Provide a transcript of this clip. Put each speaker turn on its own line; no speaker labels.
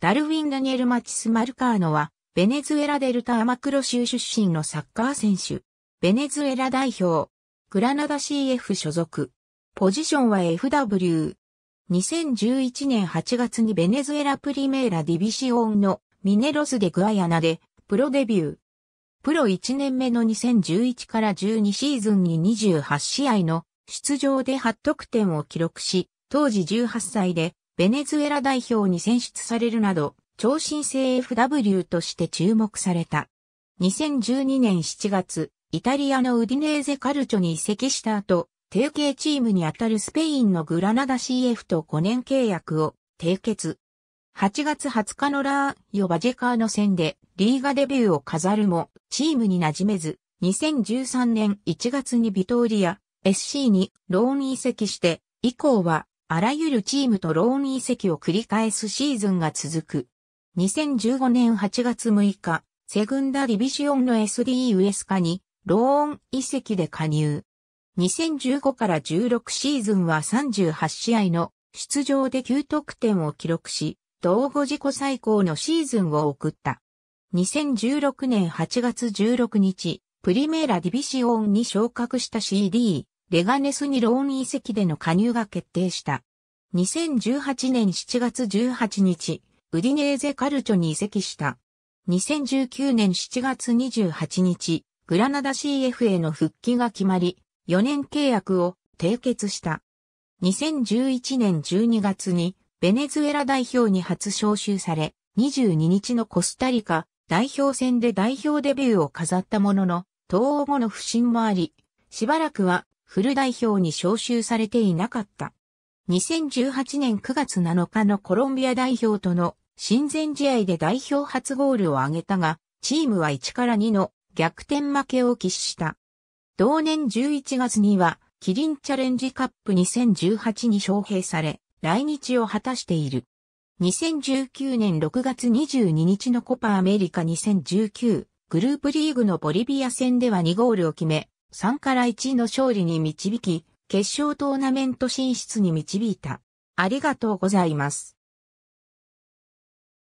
ダルウィン・ダニエル・マチス・マルカーノは、ベネズエラデルタ・アマクロ州出身のサッカー選手。ベネズエラ代表。グラナダ CF 所属。ポジションは FW。2011年8月にベネズエラプリメーラディビシオンのミネロスデ・グアヤナでプロデビュー。プロ1年目の2011から12シーズンに28試合の出場で8得点を記録し、当時18歳でベネズエラ代表に選出されるなど、超新星 FW として注目された。2012年7月、イタリアのウディネーゼカルチョに移籍した後、提携チームにあたるスペインのグラナダ CF と5年契約を締結。8月20日のラーヨバジェカーの戦でリーガデビューを飾るも、チームに馴染めず、2013年1月にビトーリア、SC にローン移籍して、以降はあらゆるチームとローン移籍を繰り返すシーズンが続く。2015年8月6日、セグンダリビシオンの s d u ウエスカにローン移籍で加入。2015から16シーズンは38試合の出場で9得点を記録し、同後自己最高のシーズンを送った。2016年8月16日、プリメーラディビシオンに昇格した CD、レガネスにローン移籍での加入が決定した。2018年7月18日、ウディネーゼカルチョに移籍した。2019年7月28日、グラナダ CF への復帰が決まり、4年契約を締結した。2011年12月にベネズエラ代表に初招集され、22日のコスタリカ代表戦で代表デビューを飾ったものの、東欧後の不振もあり、しばらくはフル代表に招集されていなかった。2018年9月7日のコロンビア代表との親善試合で代表初ゴールを挙げたが、チームは1から2の逆転負けを喫した。同年11月には、キリンチャレンジカップ2018に招聘され、来日を果たしている。2019年6月22日のコパアメリカ2019グループリーグのボリビア戦では2ゴールを決め、3から1の勝利に導き、決勝トーナメント進出に導いた。ありがとうございます。